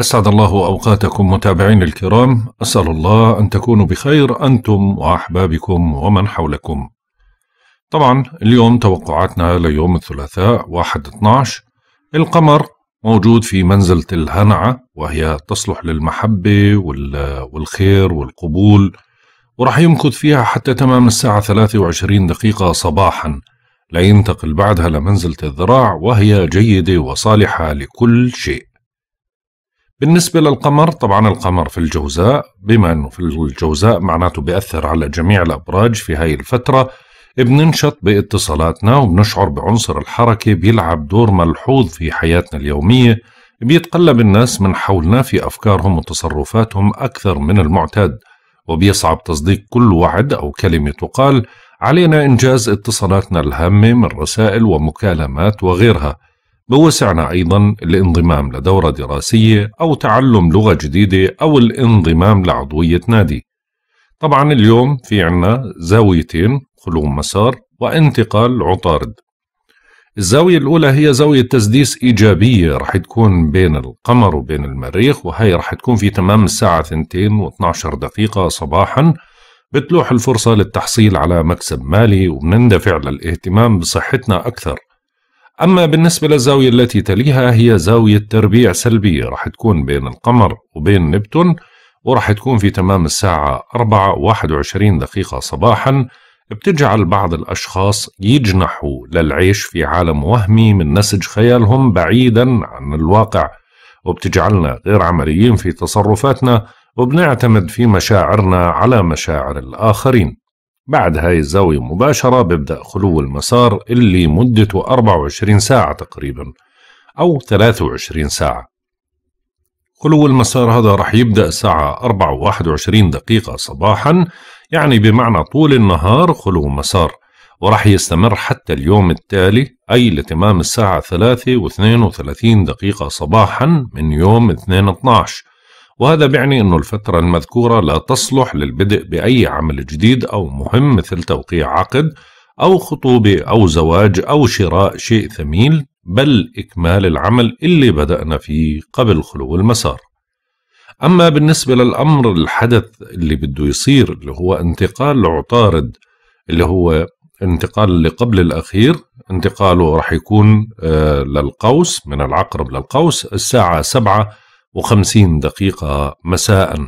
أسعد الله أوقاتكم متابعين الكرام أسأل الله أن تكونوا بخير أنتم وأحبابكم ومن حولكم طبعا اليوم توقعاتنا ليوم الثلاثاء 1-12 القمر موجود في منزلة الهنعة وهي تصلح للمحبة والخير والقبول وراح يمكث فيها حتى تمام الساعة 23 دقيقة صباحا لينتقل بعدها لمنزلة الذراع وهي جيدة وصالحة لكل شيء بالنسبة للقمر طبعا القمر في الجوزاء بما أنه في الجوزاء معناته بيأثر على جميع الأبراج في هاي الفترة بننشط باتصالاتنا وبنشعر بعنصر الحركة بيلعب دور ملحوظ في حياتنا اليومية بيتقلب الناس من حولنا في أفكارهم وتصرفاتهم أكثر من المعتاد وبيصعب تصديق كل وعد أو كلمة تقال علينا إنجاز اتصالاتنا الهامة من رسائل ومكالمات وغيرها بوسعنا أيضا الانضمام لدورة دراسية أو تعلم لغة جديدة أو الانضمام لعضوية نادي طبعا اليوم في عنا زاويتين خلو مسار وانتقال عطارد الزاوية الأولى هي زاوية تسديس إيجابية رح تكون بين القمر وبين المريخ وهي رح تكون في تمام الساعة 2 و12 دقيقة صباحا بتلوح الفرصة للتحصيل على مكسب مالي وبنندفع للاهتمام بصحتنا أكثر أما بالنسبة للزاوية التي تليها هي زاوية تربيع سلبية راح تكون بين القمر وبين نبتون وراح تكون في تمام الساعة 4.21 دقيقة صباحا بتجعل بعض الأشخاص يجنحوا للعيش في عالم وهمي من نسج خيالهم بعيدا عن الواقع وبتجعلنا غير عمليين في تصرفاتنا وبنعتمد في مشاعرنا على مشاعر الآخرين بعد هاي الزاوية مباشرة ببدأ خلو المسار اللي مدته 24 ساعة تقريبا أو 23 ساعة خلو المسار هذا رح يبدأ الساعة 4 و21 دقيقة صباحا يعني بمعنى طول النهار خلو مسار ورح يستمر حتى اليوم التالي أي لتمام الساعة 3 و32 دقيقة صباحا من يوم 2 12 وهذا بيعني أن الفترة المذكورة لا تصلح للبدء بأي عمل جديد أو مهم مثل توقيع عقد أو خطوبة أو زواج أو شراء شيء ثمين بل إكمال العمل اللي بدأنا فيه قبل خلو المسار أما بالنسبة للأمر الحدث اللي بده يصير اللي هو انتقال عطارد اللي هو انتقال اللي قبل الأخير انتقاله راح يكون آه، للقوس من العقرب للقوس الساعة سبعة وخمسين دقيقة مساء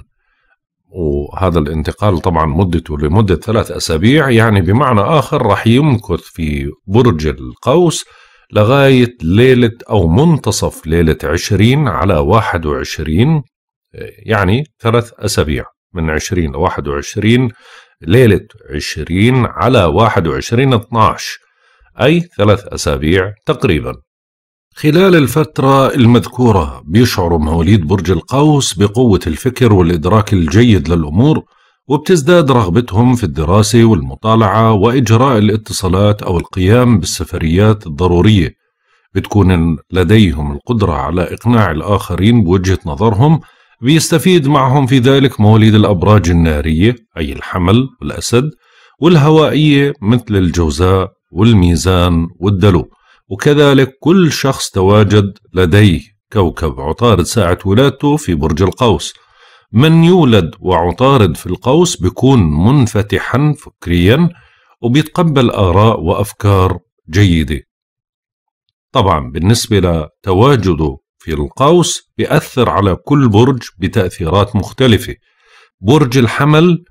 وهذا الانتقال طبعا مدته لمدة ثلاث أسابيع يعني بمعنى آخر راح يمكث في برج القوس لغاية ليلة أو منتصف ليلة عشرين على واحد وعشرين يعني ثلاث أسابيع من عشرين لواحد وعشرين ليلة عشرين على واحد وعشرين 12 أي ثلاث أسابيع تقريباً خلال الفترة المذكورة بيشعر مواليد برج القوس بقوة الفكر والإدراك الجيد للأمور وبتزداد رغبتهم في الدراسة والمطالعة وإجراء الاتصالات أو القيام بالسفريات الضرورية بتكون لديهم القدرة على إقناع الآخرين بوجهة نظرهم بيستفيد معهم في ذلك مواليد الأبراج النارية أي الحمل والأسد والهوائية مثل الجوزاء والميزان والدلو وكذلك كل شخص تواجد لديه كوكب عطارد ساعة ولادته في برج القوس من يولد وعطارد في القوس بيكون منفتحا فكريا وبيتقبل آراء وأفكار جيدة طبعا بالنسبة لتواجده في القوس بيأثر على كل برج بتأثيرات مختلفة برج الحمل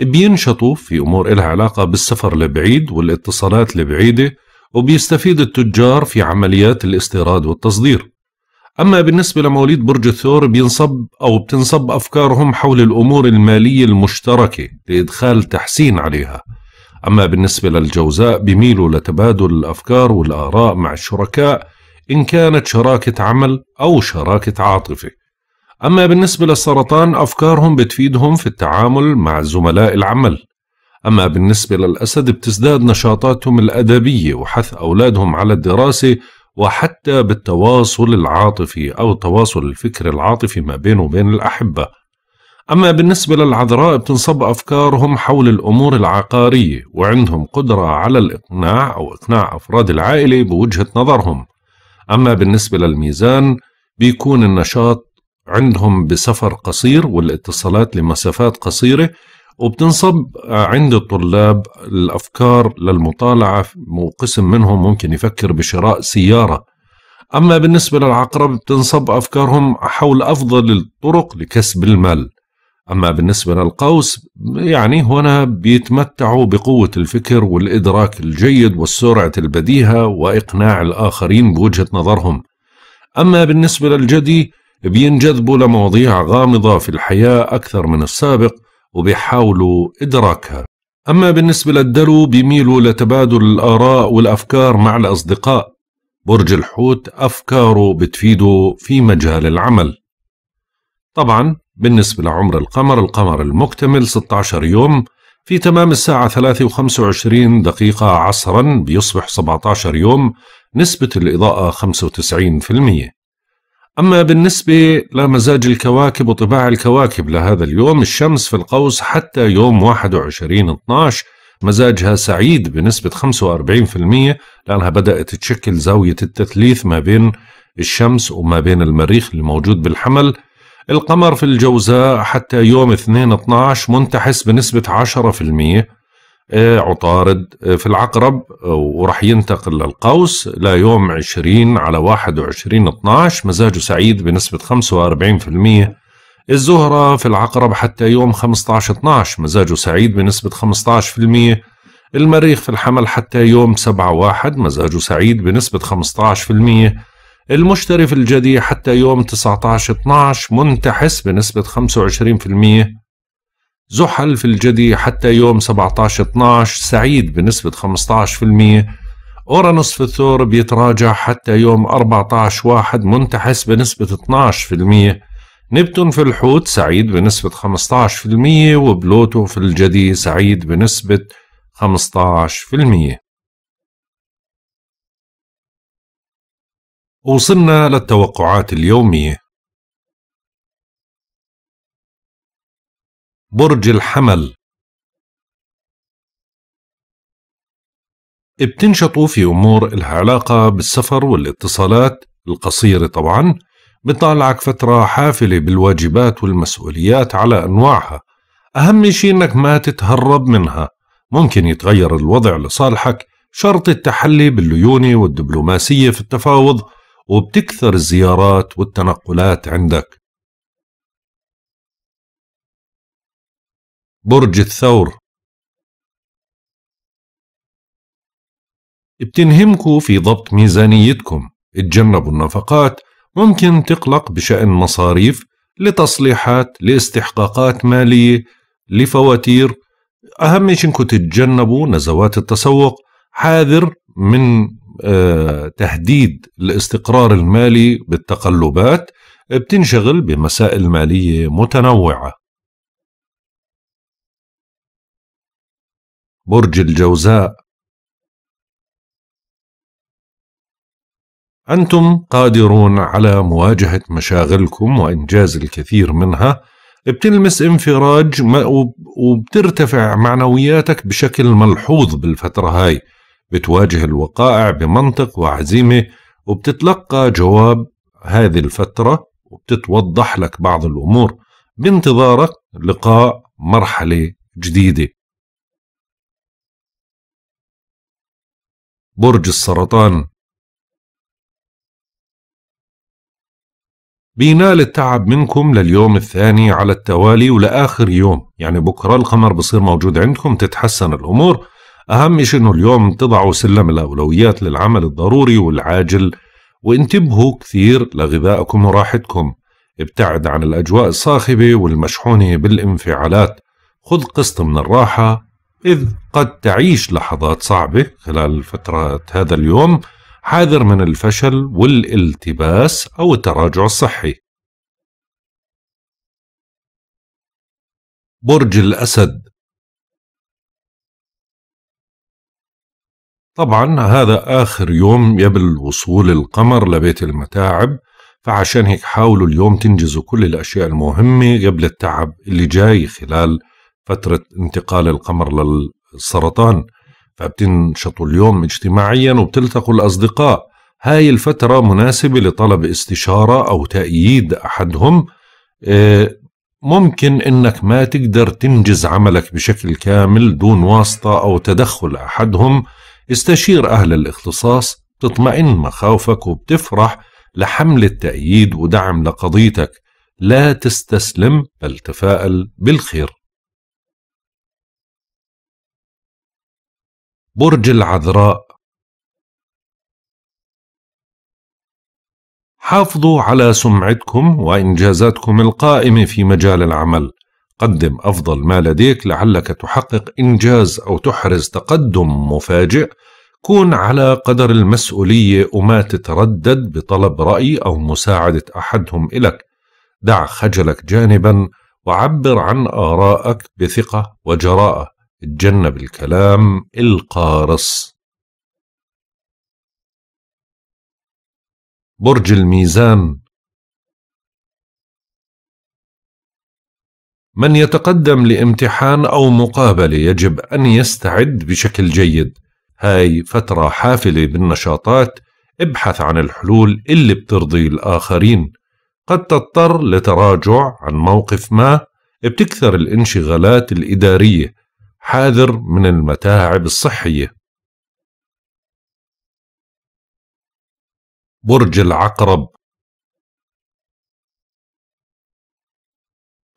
بينشطوا في أمور إلها علاقة بالسفر البعيد والاتصالات البعيدة وبيستفيد التجار في عمليات الاستيراد والتصدير أما بالنسبة لمواليد برج الثور بينصب أو بتنصب أفكارهم حول الأمور المالية المشتركة لإدخال تحسين عليها أما بالنسبة للجوزاء بيميلوا لتبادل الأفكار والآراء مع الشركاء إن كانت شراكة عمل أو شراكة عاطفة أما بالنسبة للسرطان أفكارهم بتفيدهم في التعامل مع زملاء العمل أما بالنسبة للأسد بتزداد نشاطاتهم الأدبية وحث أولادهم على الدراسة وحتى بالتواصل العاطفي أو التواصل الفكري العاطفي ما بينه وبين الأحبة أما بالنسبة للعذراء بتنصب أفكارهم حول الأمور العقارية وعندهم قدرة على الإقناع أو إقناع أفراد العائلة بوجهة نظرهم أما بالنسبة للميزان بيكون النشاط عندهم بسفر قصير والاتصالات لمسافات قصيرة وبتنصب عند الطلاب الافكار للمطالعه وقسم منهم ممكن يفكر بشراء سياره اما بالنسبه للعقرب بتنصب افكارهم حول افضل الطرق لكسب المال اما بالنسبه للقوس يعني هنا بيتمتعوا بقوه الفكر والادراك الجيد وسرعه البديهه واقناع الاخرين بوجهه نظرهم اما بالنسبه للجدي بينجذبوا لمواضيع غامضه في الحياه اكثر من السابق وبيحاولوا إدراكها أما بالنسبة للدلو بيميلوا لتبادل الآراء والأفكار مع الأصدقاء برج الحوت أفكاره بتفيده في مجال العمل طبعا بالنسبة لعمر القمر القمر المكتمل 16 يوم في تمام الساعة 3 و 25 دقيقة عصرا بيصبح 17 يوم نسبة الإضاءة 95% أما بالنسبة لمزاج الكواكب وطباع الكواكب لهذا اليوم الشمس في القوس حتى يوم 21 12 مزاجها سعيد بنسبة 45% لأنها بدأت تشكل زاوية التثليث ما بين الشمس وما بين المريخ الموجود بالحمل القمر في الجوزاء حتى يوم 2 12 منتحس بنسبة 10% عطارد آه، في العقرب آه، وراح ينتقل للقوس ليوم 20 على 21 12 مزاجه سعيد بنسبة 45% الزهرة في العقرب حتى يوم 15 12 مزاجه سعيد بنسبة 15% المريخ في الحمل حتى يوم 7 1 مزاجه سعيد بنسبة 15% المشتري في الجدي حتى يوم 19 12 منتحس بنسبة 25% زحل في الجدي حتى يوم 17/12 سعيد بنسبة 15% أورانوس في الثور بيتراجع حتى يوم 14 واحد منتحس بنسبة 12% نبتون في الحوت سعيد بنسبة 15% وبلوتو في الجدي سعيد بنسبة 15% وصلنا للتوقعات اليومية برج الحمل بتنشطوا في أمور إلها علاقة بالسفر والاتصالات القصيرة طبعا بتطلعك فترة حافلة بالواجبات والمسؤوليات على أنواعها أهم شيء إنك ما تتهرب منها ممكن يتغير الوضع لصالحك شرط التحلي بالليونة والدبلوماسية في التفاوض وبتكثر الزيارات والتنقلات عندك برج الثور بتنهمكوا في ضبط ميزانيتكم اتجنبوا النفقات ممكن تقلق بشأن مصاريف لتصليحات لاستحقاقات مالية لفواتير أهم شيء انكم تتجنبوا نزوات التسوق حاذر من آه، تهديد الاستقرار المالي بالتقلبات بتنشغل بمسائل مالية متنوعة برج الجوزاء أنتم قادرون على مواجهة مشاغلكم وإنجاز الكثير منها بتلمس انفراج وبترتفع معنوياتك بشكل ملحوظ بالفترة هاي بتواجه الوقائع بمنطق وعزيمة وبتتلقى جواب هذه الفترة وبتتوضح لك بعض الأمور بانتظارك لقاء مرحلة جديدة برج السرطان بينال التعب منكم لليوم الثاني على التوالي ولآخر يوم يعني بكرة القمر بصير موجود عندكم تتحسن الأمور أهم شيء أنه اليوم تضعوا سلم الأولويات للعمل الضروري والعاجل وانتبهوا كثير لغذائكم وراحتكم ابتعد عن الأجواء الصاخبة والمشحونة بالانفعالات خذ قسط من الراحة إذ قد تعيش لحظات صعبة خلال فترة هذا اليوم حاذر من الفشل والالتباس أو التراجع الصحي برج الأسد طبعا هذا آخر يوم قبل وصول القمر لبيت المتاعب فعشان هيك حاولوا اليوم تنجزوا كل الأشياء المهمة قبل التعب اللي جاي خلال فتره انتقال القمر للسرطان فبتنشطوا اليوم اجتماعيا وبتلتقوا الاصدقاء هاي الفتره مناسبه لطلب استشاره او تاييد احدهم آه، ممكن انك ما تقدر تنجز عملك بشكل كامل دون واسطه او تدخل احدهم استشير اهل الاختصاص تطمئن مخاوفك وبتفرح لحملة تأييد ودعم لقضيتك لا تستسلم بل تفائل بالخير برج العذراء حافظوا على سمعتكم وإنجازاتكم القائمة في مجال العمل قدم أفضل ما لديك لعلك تحقق إنجاز أو تحرز تقدم مفاجئ كون على قدر المسؤولية وما تتردد بطلب رأي أو مساعدة أحدهم إلك دع خجلك جانبا وعبر عن آرائك بثقة وجراءة اتجنب الكلام القارص برج الميزان من يتقدم لامتحان أو مقابلة يجب أن يستعد بشكل جيد هاي فترة حافلة بالنشاطات ابحث عن الحلول اللي بترضي الآخرين قد تضطر لتراجع عن موقف ما بتكثر الانشغالات الإدارية حاذر من المتاعب الصحية برج العقرب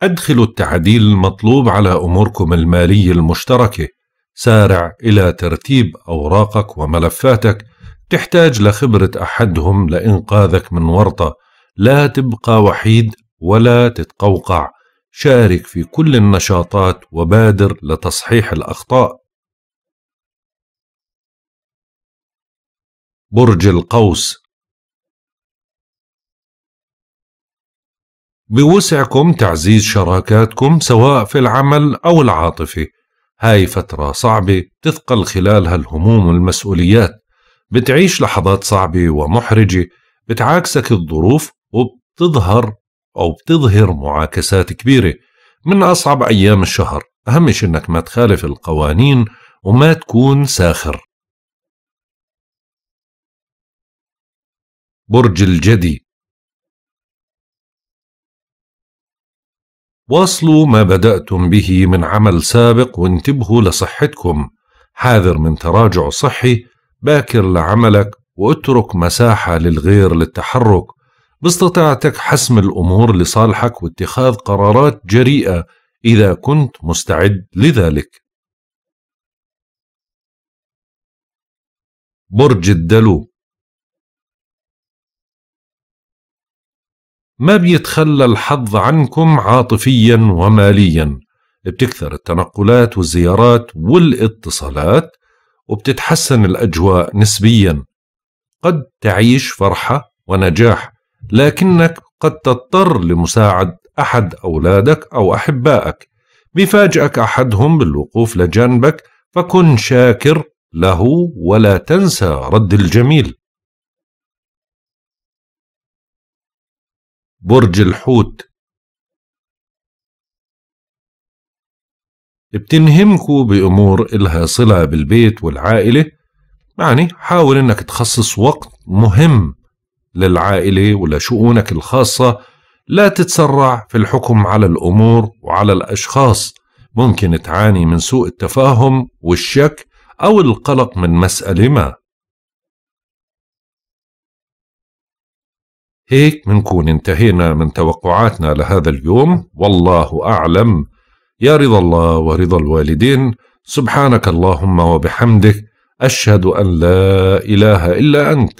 أدخلوا التعديل المطلوب على أموركم المالية المشتركة سارع إلى ترتيب أوراقك وملفاتك تحتاج لخبرة أحدهم لإنقاذك من ورطة لا تبقى وحيد ولا تتقوقع شارك في كل النشاطات وبادر لتصحيح الأخطاء. برج القوس بوسعكم تعزيز شراكاتكم سواء في العمل أو العاطفي هاي فترة صعبة تثقل خلالها الهموم والمسؤوليات بتعيش لحظات صعبة ومحرجة بتعاكسك الظروف وبتظهر أو بتظهر معاكسات كبيرة من أصعب أيام الشهر أهم شيء أنك ما تخالف القوانين وما تكون ساخر برج الجدي واصلوا ما بدأتم به من عمل سابق وانتبهوا لصحتكم حاذر من تراجع صحي باكر لعملك واترك مساحة للغير للتحرك باستطاعتك حسم الامور لصالحك واتخاذ قرارات جريئه اذا كنت مستعد لذلك برج الدلو ما بيتخلى الحظ عنكم عاطفيا وماليا بتكثر التنقلات والزيارات والاتصالات وبتتحسن الأجواء نسبيا قد تعيش فرحة ونجاح لكنك قد تضطر لمساعد أحد أولادك أو أحبائك بيفاجئك أحدهم بالوقوف لجانبك فكن شاكر له ولا تنسى رد الجميل برج الحوت بتنهمكوا بأمور إلها صلة بالبيت والعائلة يعني حاول أنك تخصص وقت مهم للعائلة ولشؤونك الخاصة لا تتسرع في الحكم على الأمور وعلى الأشخاص ممكن تعاني من سوء التفاهم والشك أو القلق من مسألة ما هيك منكون انتهينا من توقعاتنا لهذا اليوم والله أعلم يا رضا الله ورضا الوالدين سبحانك اللهم وبحمدك أشهد أن لا إله إلا أنت